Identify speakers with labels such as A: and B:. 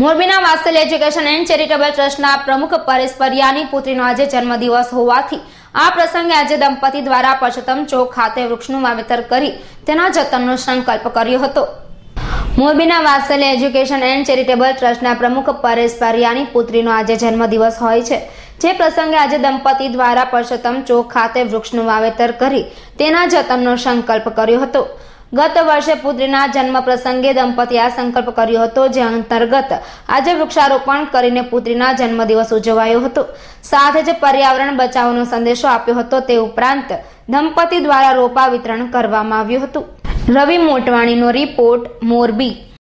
A: મોરબીના વાત્સલ્ય education and charitable ટ્રસ્ટના પ્રમુખ પરેશ પરિયાની પુત્રીનો આજે જન્મદિવસ હોવાથી આ પ્રસંગે આજે દંપતી દ્વારા પરસોત્તમ ચોક ખાતે વૃક્ષનું વાવેતર કરી તેના જતનનો સંકલ્પ કર્યો હતો મોરબીના વાત્સલ્ય એજ્યુકેશન એન્ડ ચેરિટેબલ ટ્રસ્ટના પ્રમુખ પરેશ પરિયાની પુત્રીનો આજે જન્મદિવસ હોય છે જે પ્રસંગે આજે દંપતી દ્વારા પરસોત્તમ ચોક ખાતે વૃક્ષનું વાવેતર કરી તેના જતનનો સંકલ્પ કર્યો હતો ગત વર્ષે પુત્રીના જન્મ પ્રસંગે દંપતીએ આ સંકલ્પ કર્યો હતો જે અંતર્ગત આજે વૃક્ષારોપણ કરીને પુત્રીના જન્મદિવસ ઉજવાયો હતો સાથે જ પર્યાવરણ બચાવનો સંદેશો આપ્યો હતો તે ઉપરાંત દંપતી દ્વારા રોપા વિતરણ કરવામાં આવ્યું હતું રવિ મોટવાણીનો રિપોર્ટ મોરબી